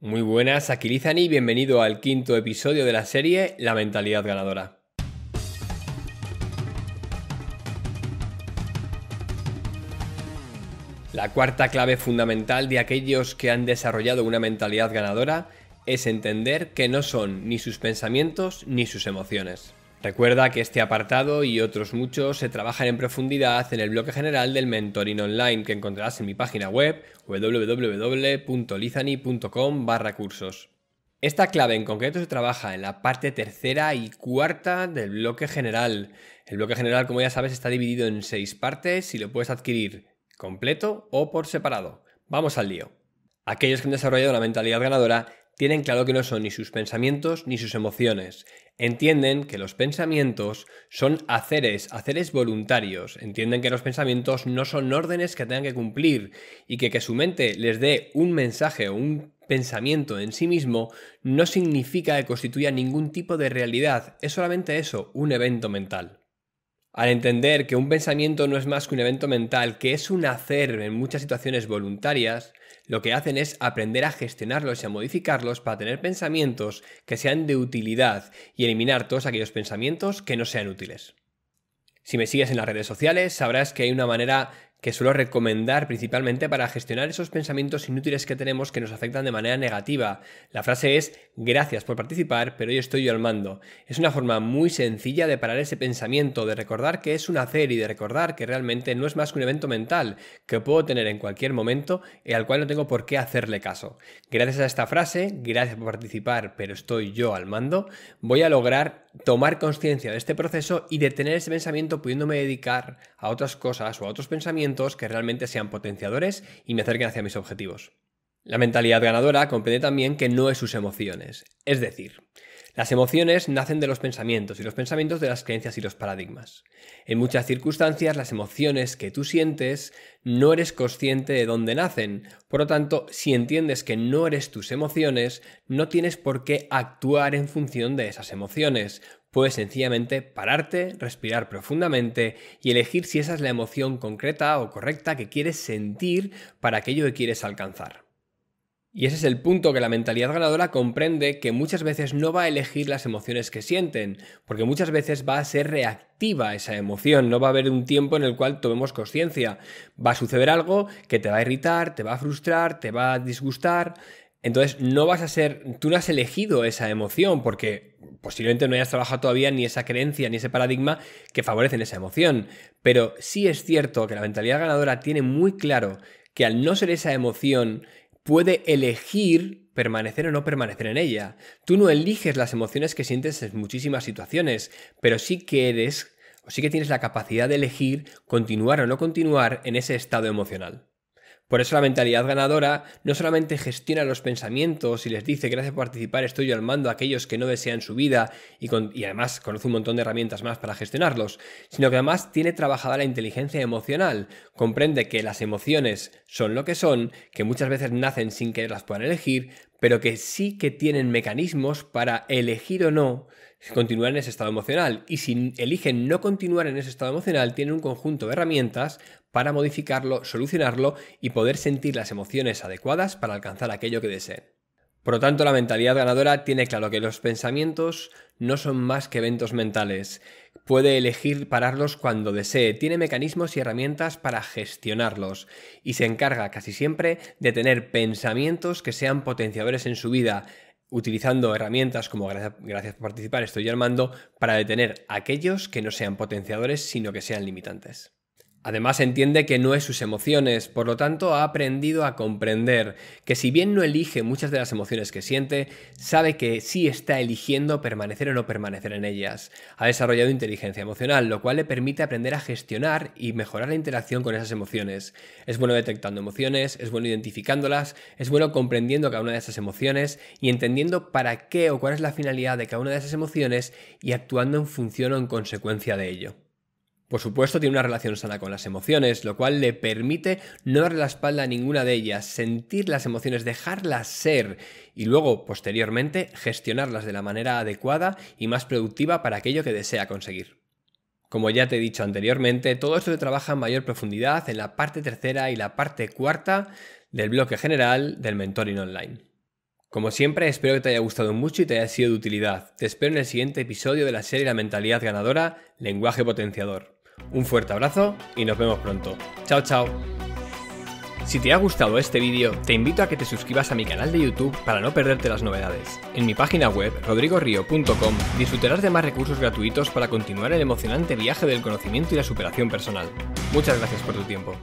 Muy buenas, aquí y bienvenido al quinto episodio de la serie La mentalidad ganadora. La cuarta clave fundamental de aquellos que han desarrollado una mentalidad ganadora es entender que no son ni sus pensamientos ni sus emociones. Recuerda que este apartado y otros muchos se trabajan en profundidad en el bloque general del Mentoring Online que encontrarás en mi página web www.lizani.com barra cursos. Esta clave en concreto se trabaja en la parte tercera y cuarta del bloque general. El bloque general, como ya sabes, está dividido en seis partes y lo puedes adquirir completo o por separado. Vamos al lío. Aquellos que han desarrollado la mentalidad ganadora tienen claro que no son ni sus pensamientos ni sus emociones. Entienden que los pensamientos son haceres, haceres voluntarios. Entienden que los pensamientos no son órdenes que tengan que cumplir y que que su mente les dé un mensaje o un pensamiento en sí mismo no significa que constituya ningún tipo de realidad. Es solamente eso, un evento mental. Al entender que un pensamiento no es más que un evento mental, que es un hacer en muchas situaciones voluntarias, lo que hacen es aprender a gestionarlos y a modificarlos para tener pensamientos que sean de utilidad y eliminar todos aquellos pensamientos que no sean útiles. Si me sigues en las redes sociales, sabrás que hay una manera que suelo recomendar principalmente para gestionar esos pensamientos inútiles que tenemos que nos afectan de manera negativa. La frase es gracias por participar, pero yo estoy yo al mando. Es una forma muy sencilla de parar ese pensamiento, de recordar que es un hacer y de recordar que realmente no es más que un evento mental que puedo tener en cualquier momento y al cual no tengo por qué hacerle caso. Gracias a esta frase, gracias por participar, pero estoy yo al mando, voy a lograr tomar conciencia de este proceso y detener ese pensamiento pudiéndome dedicar a otras cosas o a otros pensamientos que realmente sean potenciadores y me acerquen hacia mis objetivos. La mentalidad ganadora comprende también que no es sus emociones, es decir, las emociones nacen de los pensamientos y los pensamientos de las creencias y los paradigmas. En muchas circunstancias, las emociones que tú sientes no eres consciente de dónde nacen. Por lo tanto, si entiendes que no eres tus emociones, no tienes por qué actuar en función de esas emociones. Puedes sencillamente pararte, respirar profundamente y elegir si esa es la emoción concreta o correcta que quieres sentir para aquello que quieres alcanzar. Y ese es el punto que la mentalidad ganadora comprende que muchas veces no va a elegir las emociones que sienten, porque muchas veces va a ser reactiva esa emoción, no va a haber un tiempo en el cual tomemos conciencia. Va a suceder algo que te va a irritar, te va a frustrar, te va a disgustar, entonces no vas a ser, tú no has elegido esa emoción porque posiblemente no hayas trabajado todavía ni esa creencia ni ese paradigma que favorecen esa emoción. Pero sí es cierto que la mentalidad ganadora tiene muy claro que al no ser esa emoción puede elegir permanecer o no permanecer en ella. Tú no eliges las emociones que sientes en muchísimas situaciones, pero sí que eres o sí que tienes la capacidad de elegir continuar o no continuar en ese estado emocional. Por eso la mentalidad ganadora no solamente gestiona los pensamientos y les dice gracias por participar, estoy yo al mando a aquellos que no desean su vida y, y además conoce un montón de herramientas más para gestionarlos, sino que además tiene trabajada la inteligencia emocional, comprende que las emociones son lo que son, que muchas veces nacen sin que las puedan elegir, pero que sí que tienen mecanismos para elegir o no continuar en ese estado emocional. Y si eligen no continuar en ese estado emocional, tienen un conjunto de herramientas para modificarlo, solucionarlo y poder sentir las emociones adecuadas para alcanzar aquello que deseen. Por lo tanto, la mentalidad ganadora tiene claro que los pensamientos no son más que eventos mentales. Puede elegir pararlos cuando desee, tiene mecanismos y herramientas para gestionarlos y se encarga casi siempre de tener pensamientos que sean potenciadores en su vida, utilizando herramientas como gracias por participar, estoy armando, para detener aquellos que no sean potenciadores sino que sean limitantes. Además entiende que no es sus emociones, por lo tanto ha aprendido a comprender que si bien no elige muchas de las emociones que siente, sabe que sí está eligiendo permanecer o no permanecer en ellas. Ha desarrollado inteligencia emocional, lo cual le permite aprender a gestionar y mejorar la interacción con esas emociones. Es bueno detectando emociones, es bueno identificándolas, es bueno comprendiendo cada una de esas emociones y entendiendo para qué o cuál es la finalidad de cada una de esas emociones y actuando en función o en consecuencia de ello. Por supuesto, tiene una relación sana con las emociones, lo cual le permite no dar la espalda a ninguna de ellas, sentir las emociones, dejarlas ser y luego, posteriormente, gestionarlas de la manera adecuada y más productiva para aquello que desea conseguir. Como ya te he dicho anteriormente, todo esto se trabaja en mayor profundidad en la parte tercera y la parte cuarta del bloque general del mentoring online. Como siempre, espero que te haya gustado mucho y te haya sido de utilidad. Te espero en el siguiente episodio de la serie La mentalidad ganadora, lenguaje potenciador. Un fuerte abrazo y nos vemos pronto. Chao, chao. Si te ha gustado este vídeo, te invito a que te suscribas a mi canal de YouTube para no perderte las novedades. En mi página web, rodrigorio.com, disfrutarás de más recursos gratuitos para continuar el emocionante viaje del conocimiento y la superación personal. Muchas gracias por tu tiempo.